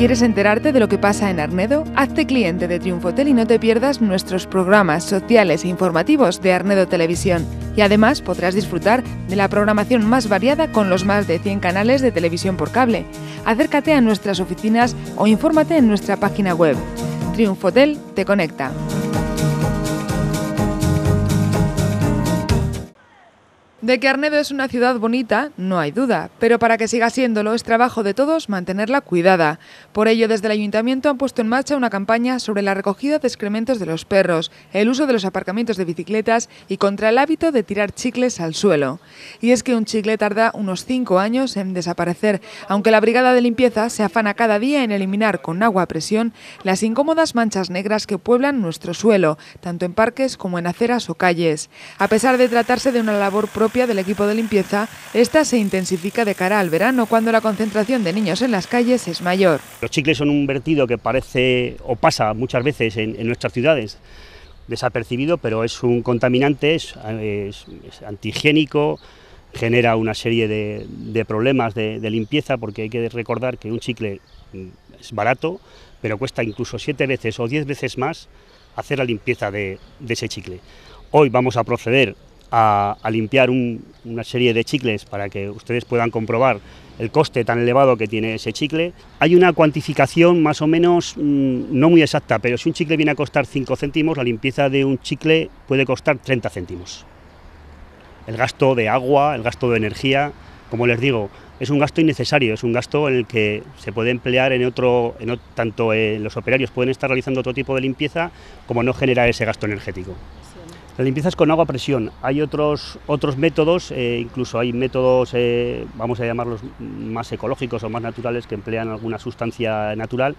¿Quieres enterarte de lo que pasa en Arnedo? Hazte cliente de Triunfo y no te pierdas nuestros programas sociales e informativos de Arnedo Televisión. Y además podrás disfrutar de la programación más variada con los más de 100 canales de televisión por cable. Acércate a nuestras oficinas o infórmate en nuestra página web. Triunfo Hotel te conecta. De que Arnedo es una ciudad bonita, no hay duda, pero para que siga siéndolo es trabajo de todos mantenerla cuidada. Por ello, desde el ayuntamiento han puesto en marcha una campaña sobre la recogida de excrementos de los perros, el uso de los aparcamientos de bicicletas y contra el hábito de tirar chicles al suelo. Y es que un chicle tarda unos cinco años en desaparecer, aunque la brigada de limpieza se afana cada día en eliminar con agua a presión las incómodas manchas negras que pueblan nuestro suelo, tanto en parques como en aceras o calles. A pesar de tratarse de una labor propia, del equipo de limpieza, esta se intensifica de cara al verano, cuando la concentración de niños en las calles es mayor. Los chicles son un vertido que parece o pasa muchas veces en, nuestras ciudades desapercibido, pero es un contaminante, es, antihigiénico, genera una serie de, problemas de, limpieza, porque hay que recordar que un chicle mm, es barato, pero cuesta incluso siete veces o diez veces más hacer la limpieza de, ese chicle. Hoy vamos a proceder a, limpiar una serie de chicles para que ustedes puedan comprobar el coste tan elevado que tiene ese chicle. Hay una cuantificación más o menos, mm, no muy exacta, pero si un chicle viene a costar 5 céntimos, la limpieza de un chicle puede costar 30 céntimos. El gasto de agua, el gasto de energía, como les digo, es un gasto innecesario, es un gasto en el que se puede emplear en otro, tanto eh, los operarios pueden estar realizando otro tipo de limpieza como no generar ese gasto energético. La limpieza es con agua a presión. Hay otros, otros métodos, eh, incluso hay métodos, eh, vamos a llamarlos más ecológicos o más naturales, que emplean alguna sustancia natural,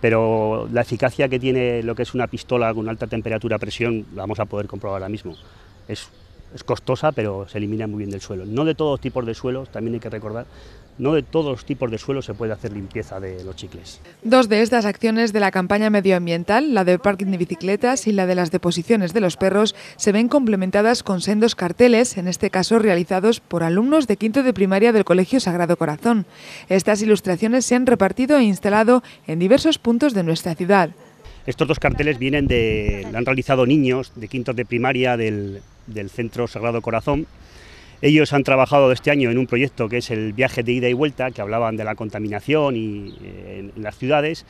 pero la eficacia que tiene lo que es una pistola con alta temperatura a presión la vamos a poder comprobar ahora mismo. Es es costosa, pero se elimina muy bien del suelo. No de todos tipos de suelos, también hay que recordar, no de todos los tipos de suelo se puede hacer limpieza de los chicles. Dos de estas acciones de la campaña medioambiental, la del parking de bicicletas y la de las deposiciones de los perros, se ven complementadas con sendos carteles, en este caso realizados por alumnos de quinto de primaria del Colegio Sagrado Corazón. Estas ilustraciones se han repartido e instalado en diversos puntos de nuestra ciudad. Estos dos carteles vienen de, lo han realizado niños de quinto de primaria del, del Centro Sagrado Corazón ellos han trabajado este año en un proyecto que es el viaje de ida y vuelta, que hablaban de la contaminación y, eh, en, las ciudades.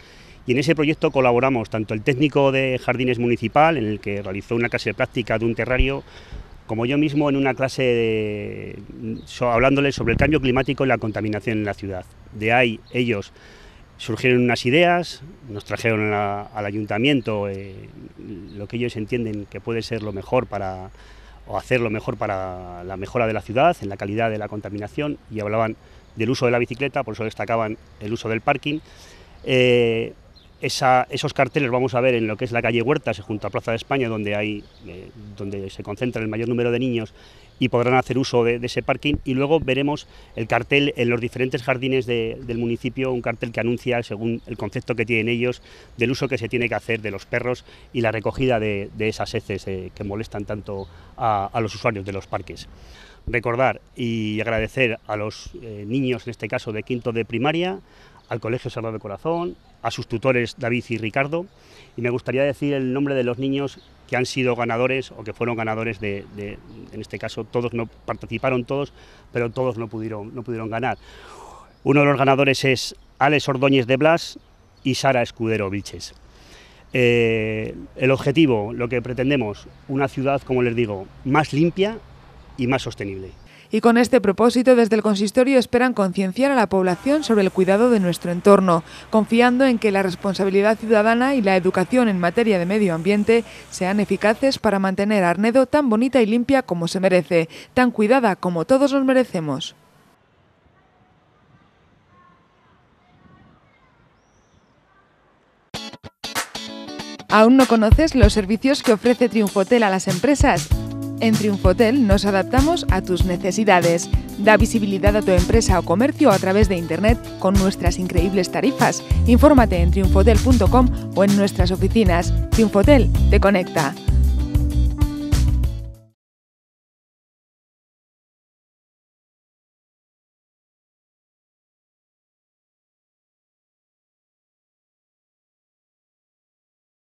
Y en ese proyecto colaboramos tanto el técnico de jardines municipal, en el que realizó una clase de práctica de un terrario, como yo mismo en una clase de, hablándole sobre el cambio climático y la contaminación en la ciudad. De ahí ellos surgieron unas ideas, nos trajeron al ayuntamiento eh, lo que ellos entienden que puede ser lo mejor para o hacer lo mejor para la mejora de la ciudad, en la calidad de la contaminación, y hablaban del uso de la bicicleta, por eso destacaban el uso del parking. Eh, esos carteles vamos a ver en lo que es la calle Huertas junto a Plaza de España, donde, hay, eh, donde se concentra el mayor número de niños y podrán hacer uso de, ese parking. Y luego veremos el cartel en los diferentes jardines del municipio, un cartel que anuncia, según el concepto que tienen ellos, del uso que se tiene que hacer de los perros y la recogida de, esas heces eh, que molestan tanto a, los usuarios de los parques recordar y agradecer a los eh, niños, en este caso de quinto de primaria, al Colegio de Corazón, a sus tutores David y Ricardo, y me gustaría decir el nombre de los niños que han sido ganadores o que fueron ganadores de, en este caso, todos no participaron todos, pero todos no pudieron, no pudieron ganar. Uno de los ganadores es Alex Ordóñez de Blas y Sara Escudero Vilches. Eh, el objetivo, lo que pretendemos, una ciudad, como les digo, más limpia y más sostenible y con este propósito desde el consistorio esperan concienciar a la población sobre el cuidado de nuestro entorno, confiando en que la responsabilidad ciudadana y la educación en materia de medio ambiente sean eficaces para mantener Arnedo tan bonita y limpia como se merece, tan cuidada como todos nos merecemos. ¿Aún no conoces los servicios que ofrece Triunfotel a las empresas? En Triunfotel nos adaptamos a tus necesidades. Da visibilidad a tu empresa o comercio a través de Internet con nuestras increíbles tarifas. Infórmate en triunfotel.com o en nuestras oficinas. Triunfotel te conecta.